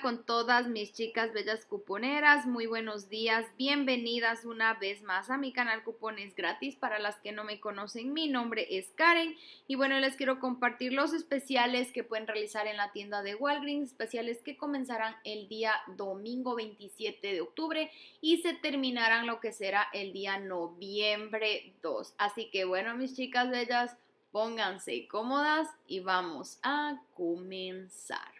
con todas mis chicas bellas cuponeras, muy buenos días, bienvenidas una vez más a mi canal Cupones Gratis. Para las que no me conocen, mi nombre es Karen y bueno, les quiero compartir los especiales que pueden realizar en la tienda de Walgreens, especiales que comenzarán el día domingo 27 de octubre y se terminarán lo que será el día noviembre 2. Así que bueno, mis chicas bellas, pónganse cómodas y vamos a comenzar.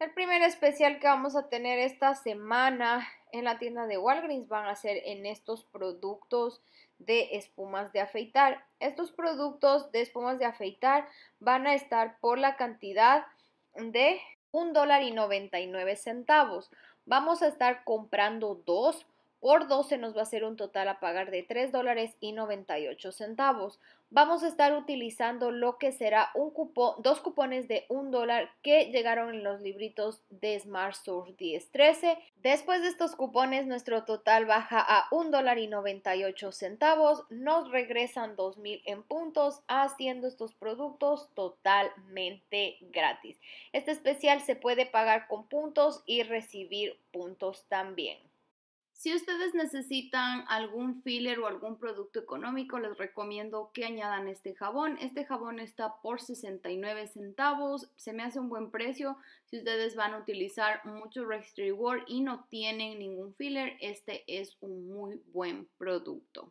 El primer especial que vamos a tener esta semana en la tienda de Walgreens van a ser en estos productos de espumas de afeitar. Estos productos de espumas de afeitar van a estar por la cantidad de $1.99. Vamos a estar comprando dos por 12 nos va a ser un total a pagar de 3 dólares y 98 centavos. Vamos a estar utilizando lo que será un dos cupones de 1 dólar que llegaron en los libritos de Smart Source 1013. Después de estos cupones nuestro total baja a un dólar y 98 centavos. Nos regresan 2.000 en puntos haciendo estos productos totalmente gratis. Este especial se puede pagar con puntos y recibir puntos también. Si ustedes necesitan algún filler o algún producto económico, les recomiendo que añadan este jabón. Este jabón está por 69 centavos, se me hace un buen precio. Si ustedes van a utilizar mucho Registry Reward y no tienen ningún filler, este es un muy buen producto.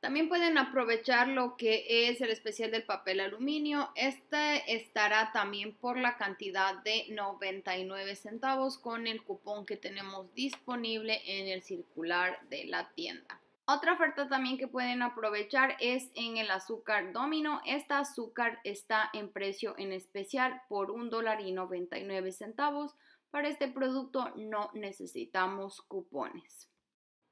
También pueden aprovechar lo que es el especial del papel aluminio. Este estará también por la cantidad de 99 centavos con el cupón que tenemos disponible en el circular de la tienda. Otra oferta también que pueden aprovechar es en el azúcar domino. este azúcar está en precio en especial por $1.99 dólar y centavos. Para este producto no necesitamos cupones.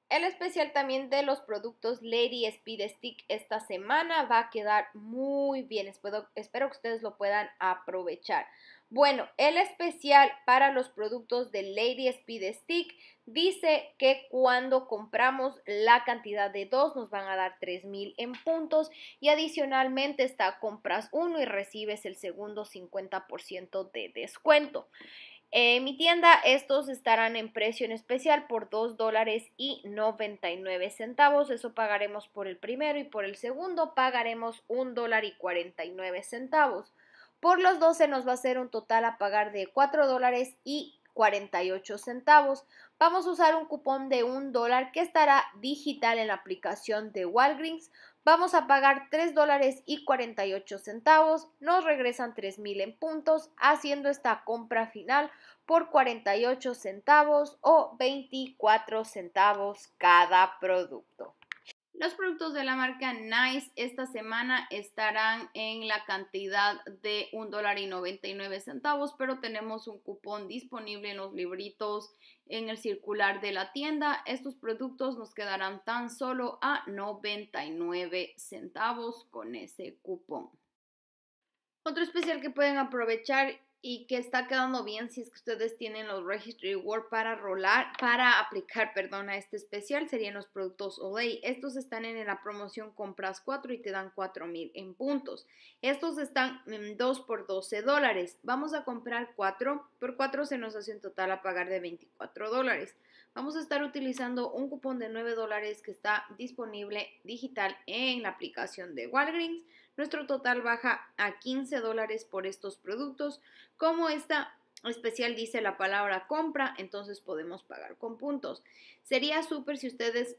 El especial también de los productos Lady Speed Stick esta semana va a quedar muy bien. Espero, que ustedes lo puedan aprovechar. Bueno, el especial para los productos de Lady Speed Stick dice que cuando compramos la cantidad de dos nos van a dar 3000 en puntos y adicionalmente está compras uno y recibes el segundo 50% de descuento en mi tienda estos estarán en precio en especial por 2 dólares y 99 centavos. Eso pagaremos por el primero y por el segundo pagaremos 1 dólar y 49 centavos. Por los 12 nos va a ser un total a pagar de 4 dólares y 48 centavos. Vamos a usar un cupón de 1 dólar que estará digital en la aplicación de Walgreens Vamos a pagar 3 dólares y 48 centavos, nos regresan 3.000 en puntos, haciendo esta compra final por 48 centavos o 24 centavos cada producto. Los productos de la marca Nice esta semana estarán en la cantidad de $1.99 pero tenemos un cupón disponible en los libritos en el circular de la tienda. Estos productos nos quedarán tan solo a 99 centavos con ese cupón. Otro especial que pueden aprovechar y que está quedando bien si es que ustedes tienen los Registry word para rolar, para aplicar, perdón, a este especial serían los productos Olay. Estos están en la promoción compras 4 y te dan $4,000 mil en puntos. Estos están en 2 por 12 dólares. Vamos a comprar 4, por 4 se nos hace en total a pagar de 24 dólares. Vamos a estar utilizando un cupón de 9 dólares que está disponible digital en la aplicación de Walgreens. Nuestro total baja a 15 dólares por estos productos. Como esta especial dice la palabra compra, entonces podemos pagar con puntos. Sería súper si ustedes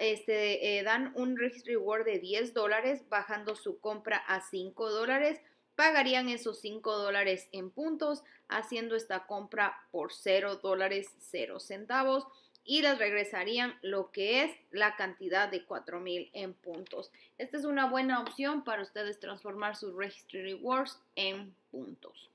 este, eh, dan un reward de 10 dólares bajando su compra a 5 dólares. Pagarían esos 5 dólares en puntos haciendo esta compra por 0 dólares 0 centavos y les regresarían lo que es la cantidad de 4000 en puntos. Esta es una buena opción para ustedes transformar sus Registry Rewards en puntos.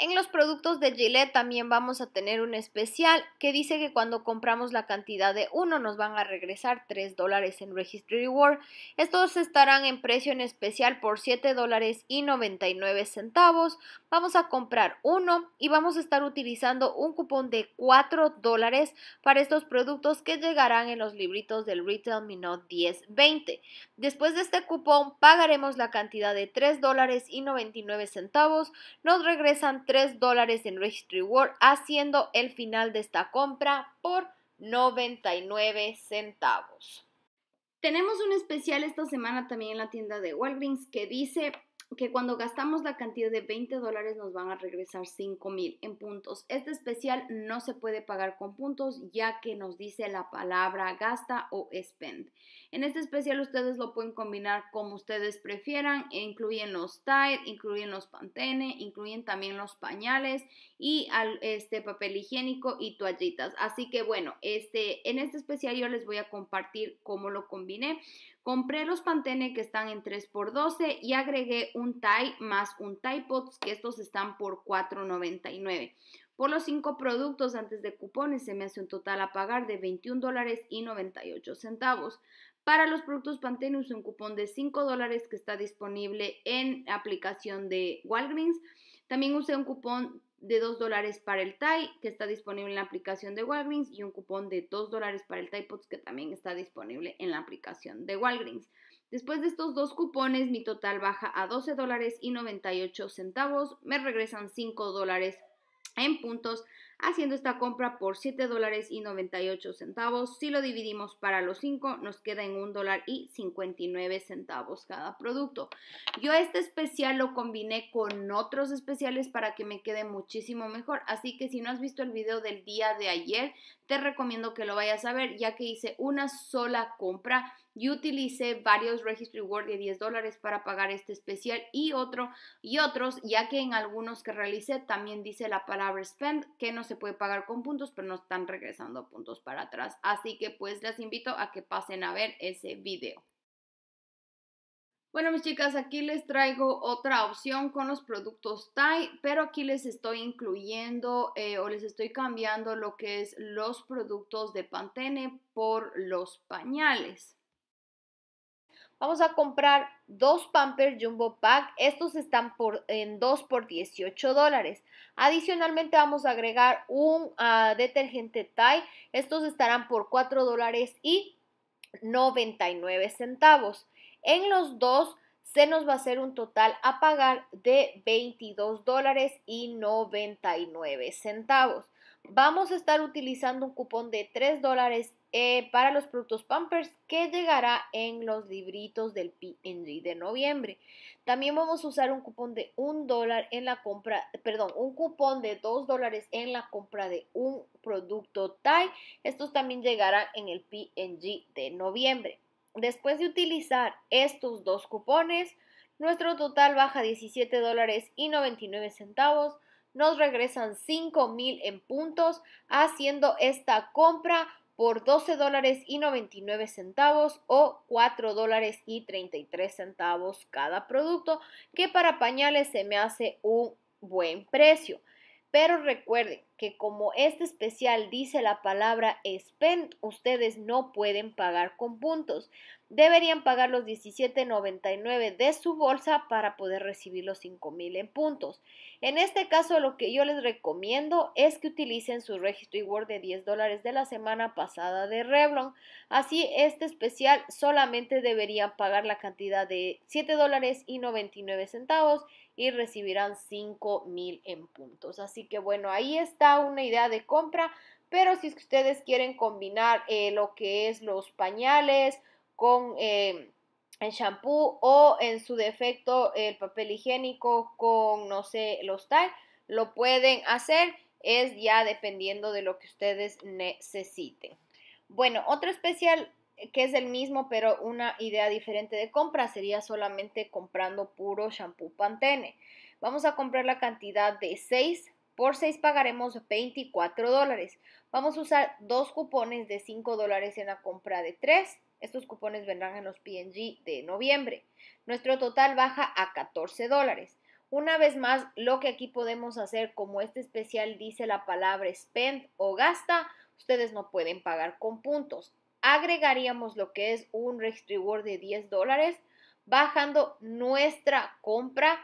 En los productos de Gillette también vamos a tener un especial que dice que cuando compramos la cantidad de uno nos van a regresar 3 dólares en Registry Reward. Estos estarán en precio en especial por 7 dólares y 99 centavos. Vamos a comprar uno y vamos a estar utilizando un cupón de 4 dólares para estos productos que llegarán en los libritos del Retail Minot 1020. Después de este cupón pagaremos la cantidad de 3 dólares y 99 centavos. Nos regresan 3 dólares en Registry World, haciendo el final de esta compra por 99 centavos. Tenemos un especial esta semana también en la tienda de Walgreens que dice que cuando gastamos la cantidad de 20 dólares nos van a regresar 5 mil en puntos. Este especial no se puede pagar con puntos ya que nos dice la palabra gasta o spend. En este especial ustedes lo pueden combinar como ustedes prefieran, incluyen los Tide, incluyen los Pantene, incluyen también los pañales y al, este papel higiénico y toallitas. Así que bueno, este, en este especial yo les voy a compartir cómo lo combiné. Compré los Pantene que están en 3x12 y agregué un tie más un tie pots que estos están por $4.99. Por los cinco productos antes de cupones se me hace un total a pagar de $21.98. dólares y centavos. Para los productos Pantene usé un cupón de 5 dólares que está disponible en aplicación de Walgreens. También usé un cupón de 2 dólares para el TAI, que está disponible en la aplicación de Walgreens, y un cupón de 2 dólares para el TAI Pots, que también está disponible en la aplicación de Walgreens. Después de estos dos cupones, mi total baja a 12 dólares y 98 centavos. Me regresan 5 dólares en puntos haciendo esta compra por 7 dólares y 98 centavos. Si lo dividimos para los 5, nos queda en 1 dólar y 59 centavos cada producto. Yo este especial lo combiné con otros especiales para que me quede muchísimo mejor. Así que si no has visto el video del día de ayer, te recomiendo que lo vayas a ver ya que hice una sola compra y utilicé varios Registry Word de 10 dólares para pagar este especial y otro y otros ya que en algunos que realicé también dice la palabra spend que nos se puede pagar con puntos, pero no están regresando puntos para atrás. Así que pues las invito a que pasen a ver ese video. Bueno, mis chicas, aquí les traigo otra opción con los productos Thai, pero aquí les estoy incluyendo eh, o les estoy cambiando lo que es los productos de Pantene por los pañales. Vamos a comprar dos Pampers Jumbo Pack. Estos están por, en 2 por 18 dólares. Adicionalmente vamos a agregar un ah, detergente Thai. Estos estarán por 4 dólares y 99 centavos. En los dos se nos va a hacer un total a pagar de 22 dólares y 99 centavos. Vamos a estar utilizando un cupón de 3 dólares eh, para los productos Pampers que llegará en los libritos del PNG de noviembre. También vamos a usar un cupón de un dólar en la compra, perdón, un cupón de dos dólares en la compra de un producto TAI. Estos también llegarán en el PNG de noviembre. Después de utilizar estos dos cupones, nuestro total baja 17 dólares y 99 centavos nos regresan 5 mil en puntos haciendo esta compra por $12.99 dólares y centavos o $4.33 dólares y 33 centavos cada producto, que para pañales se me hace un buen precio. Pero recuerden, que como este especial dice la palabra spend, ustedes no pueden pagar con puntos. Deberían pagar los 17.99 de su bolsa para poder recibir los 5.000 en puntos. En este caso lo que yo les recomiendo es que utilicen su registro Word de 10 dólares de la semana pasada de Revlon. Así este especial solamente deberían pagar la cantidad de 7 dólares y 99 centavos y recibirán 5.000 en puntos. Así que bueno, ahí está una idea de compra, pero si ustedes quieren combinar eh, lo que es los pañales con eh, el shampoo o en su defecto el papel higiénico con, no sé, los tal, lo pueden hacer, es ya dependiendo de lo que ustedes necesiten. Bueno, otro especial eh, que es el mismo, pero una idea diferente de compra sería solamente comprando puro shampoo Pantene. Vamos a comprar la cantidad de 6 por 6 pagaremos 24 dólares. Vamos a usar dos cupones de 5 dólares en la compra de 3. Estos cupones vendrán en los PNG de noviembre. Nuestro total baja a 14 dólares. Una vez más, lo que aquí podemos hacer, como este especial dice la palabra spend o gasta, ustedes no pueden pagar con puntos. Agregaríamos lo que es un reward de 10 dólares, bajando nuestra compra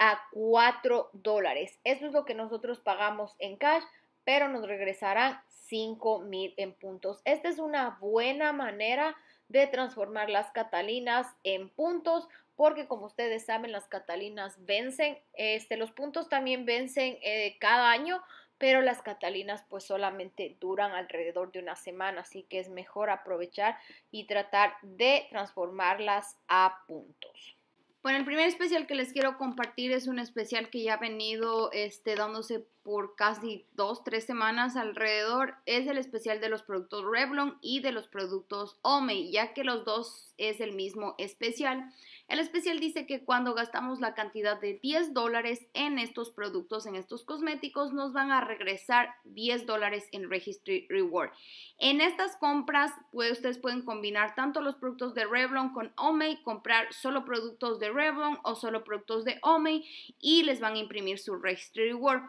a 4 dólares. Eso es lo que nosotros pagamos en cash, pero nos regresarán cinco mil en puntos. Esta es una buena manera de transformar las catalinas en puntos porque como ustedes saben las catalinas vencen, este, los puntos también vencen eh, cada año, pero las catalinas pues solamente duran alrededor de una semana, así que es mejor aprovechar y tratar de transformarlas a puntos. Bueno, el primer especial que les quiero compartir es un especial que ya ha venido este, dándose por casi dos, tres semanas alrededor es el especial de los productos Revlon y de los productos Omei, ya que los dos es el mismo especial. El especial dice que cuando gastamos la cantidad de 10 dólares en estos productos, en estos cosméticos, nos van a regresar 10 dólares en Registry Reward. En estas compras, pues, ustedes pueden combinar tanto los productos de Revlon con Omei, comprar solo productos de Revlon o solo productos de Omei y les van a imprimir su Registry Reward.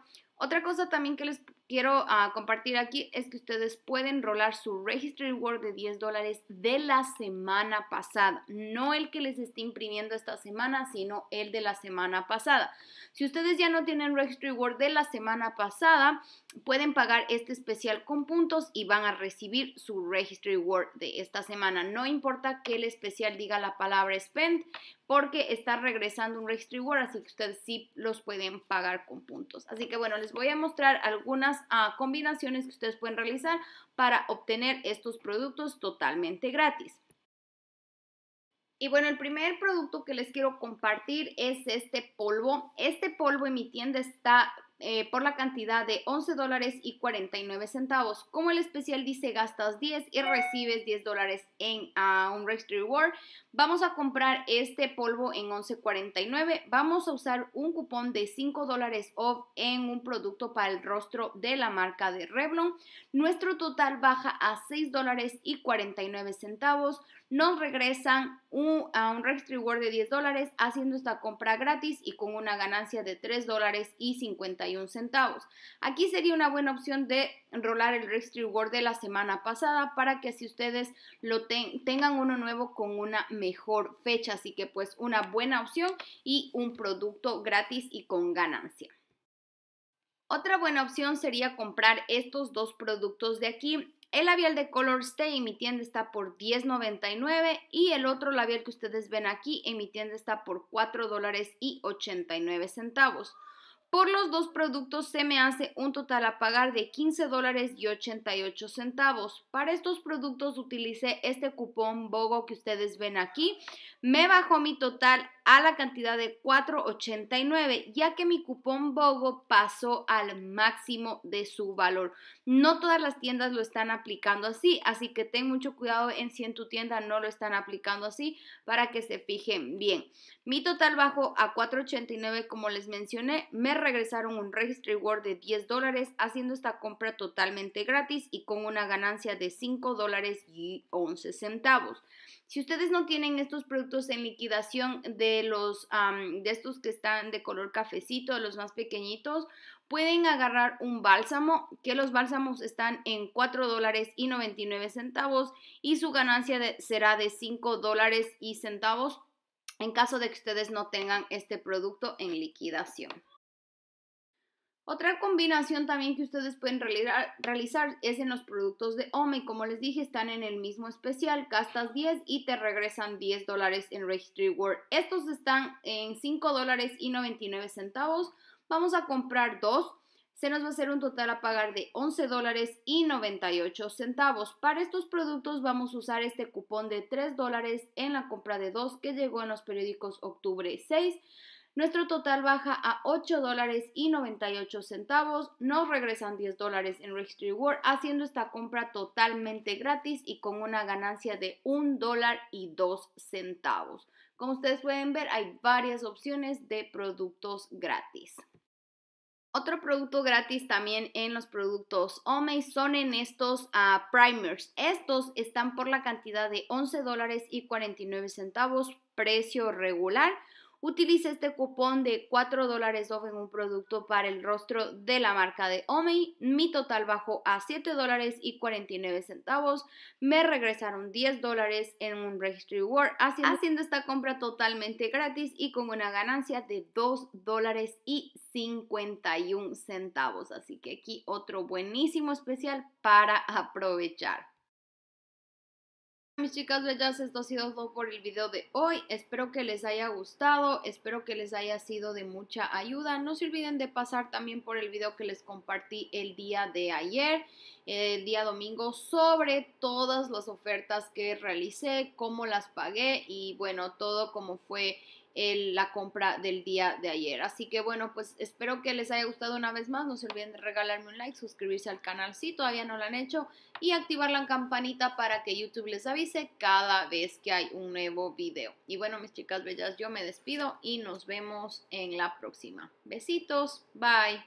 Otra cosa también que les quiero ah, compartir aquí es que ustedes pueden rolar su Registry word de 10 dólares de la semana pasada, no el que les esté imprimiendo esta semana, sino el de la semana pasada. Si ustedes ya no tienen Registry word de la semana pasada, pueden pagar este especial con puntos y van a recibir su Registry word de esta semana. No importa que el especial diga la palabra spend, porque está regresando un Registry word, así que ustedes sí los pueden pagar con puntos. Así que bueno, les voy a mostrar algunas Ah, combinaciones que ustedes pueden realizar para obtener estos productos totalmente gratis. Y bueno, el primer producto que les quiero compartir es este polvo. Este polvo en mi tienda está eh, por la cantidad de 11 dólares y 49 centavos. Como el especial dice, gastas 10 y recibes 10 dólares en ah, un Registry Reward. Vamos a comprar este polvo en 11.49. Vamos a usar un cupón de 5 dólares off en un producto para el rostro de la marca de Revlon. Nuestro total baja a 6 dólares y 49 centavos nos regresan a un registry word de 10 dólares haciendo esta compra gratis y con una ganancia de 3 dólares y 51 centavos. Aquí sería una buena opción de enrolar el registry word de la semana pasada para que así ustedes lo tengan uno nuevo con una mejor fecha. Así que pues una buena opción y un producto gratis y con ganancia. Otra buena opción sería comprar estos dos productos de aquí. El labial de Color Stay en mi tienda está por $10.99 y el otro labial que ustedes ven aquí en mi tienda está por $4.89. Por los dos productos se me hace un total a pagar de $15.88. Para estos productos utilicé este cupón BOGO que ustedes ven aquí. Me bajó mi total a la cantidad de 4,89, ya que mi cupón BOGO pasó al máximo de su valor. No todas las tiendas lo están aplicando así, así que ten mucho cuidado en si en tu tienda no lo están aplicando así para que se fijen bien. Mi total bajó a 4,89 como les mencioné, me regresaron un registry reward de 10 dólares haciendo esta compra totalmente gratis y con una ganancia de $5.11. dólares y 11 centavos. Si ustedes no tienen estos productos en liquidación de los de estos que están de color cafecito, los más pequeñitos, pueden agarrar un bálsamo, que los bálsamos están en 4 dólares y 99 centavos y su ganancia será de 5 dólares y centavos en caso de que ustedes no tengan este producto en liquidación. Otra combinación también que ustedes pueden realizar, es en los productos de OME. Como les dije, están en el mismo especial. Gastas 10 y te regresan 10 dólares en Registry Word. Estos están en 5 dólares y 99 centavos. Vamos a comprar dos se nos va a hacer un total a pagar de 11 dólares y 98 centavos. Para estos productos vamos a usar este cupón de 3 dólares en la compra de dos que llegó en los periódicos octubre 6. Nuestro total baja a $8.98, dólares y centavos. Nos regresan 10 dólares en Registry Reward, haciendo esta compra totalmente gratis y con una ganancia de 1 dólar y centavos. Como ustedes pueden ver, hay varias opciones de productos gratis. Otro producto gratis también en los productos Home son en estos ah, primers. Estos están por la cantidad de 11 dólares y centavos precio regular. Utiliza este cupón de 4 dólares off en un producto para el rostro de la marca de Omei. Mi total bajó a 7 dólares y 49 centavos. Me regresaron 10 dólares en un registry Reward, haciendo, esta compra totalmente gratis y con una ganancia de 2 dólares y 51 centavos. Así que aquí otro buenísimo especial para aprovechar mis chicas bellas, esto ha sido todo por el video de hoy. Espero que les haya gustado, espero que les haya sido de mucha ayuda. No se olviden de pasar también por el video que les compartí el día de ayer, el día domingo, sobre todas las ofertas que realicé, cómo las pagué y bueno, todo como fue la compra del día de ayer. Así que bueno, pues espero que les haya gustado una vez más. No se olviden de regalarme un like, suscribirse al canal si todavía no lo han hecho y activar la campanita para que YouTube les avise cada vez que hay un nuevo video. Y bueno, mis chicas bellas, yo me despido y nos vemos en la próxima. Besitos, bye.